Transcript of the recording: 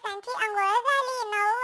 Santi ang özelliği now